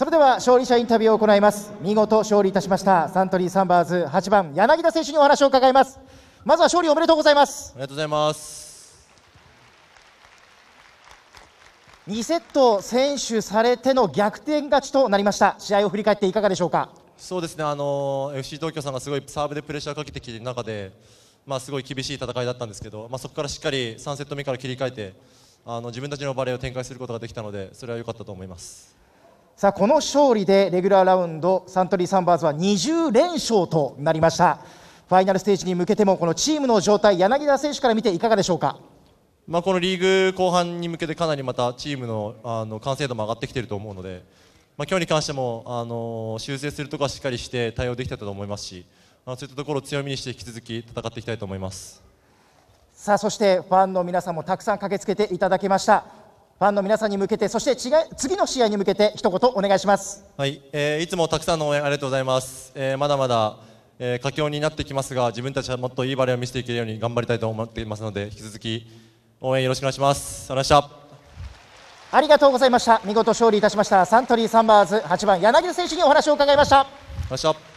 それでは勝利者インタビューを行います見事勝利いたしましたサントリーサンバーズ8番柳田選手にお話を伺いますまずは勝利おめでとうございますありがとうございます2セット選手されての逆転勝ちとなりました試合を振り返っていかがでしょうかそうですねあの FC 東京さんがすごいサーブでプレッシャーかけてきている中でまあすごい厳しい戦いだったんですけどまあそこからしっかり3セット目から切り替えてあの自分たちのバレーを展開することができたのでそれは良かったと思いますさあこの勝利でレギュラーラウンドサントリーサンバーズは20連勝となりましたファイナルステージに向けてもこのチームの状態柳田選手から見ていかがでしょうかまあ、このリーグ後半に向けてかなりまたチームのあの完成度も上がってきていると思うので、まあ、今日に関してもあの修正するところはしっかりして対応できたと思いますしあそういったところを強みにして引き続き戦っていきたいと思いますさあそしてファンの皆さんもたくさん駆けつけていただきました。ファンの皆さんに向けて、そして違次の試合に向けて、一言お願いします。はい、えー、いつもたくさんの応援ありがとうございます。えー、まだまだ、えー、佳境になってきますが、自分たちはもっといいバレーを見せていけるように頑張りたいと思っていますので、引き続き応援よろしくお願いします。ありがとうございました。ありがとうございました。見事勝利いたしました。サントリーサンバーズ8番柳田選手にお話を伺いました。ありがといました。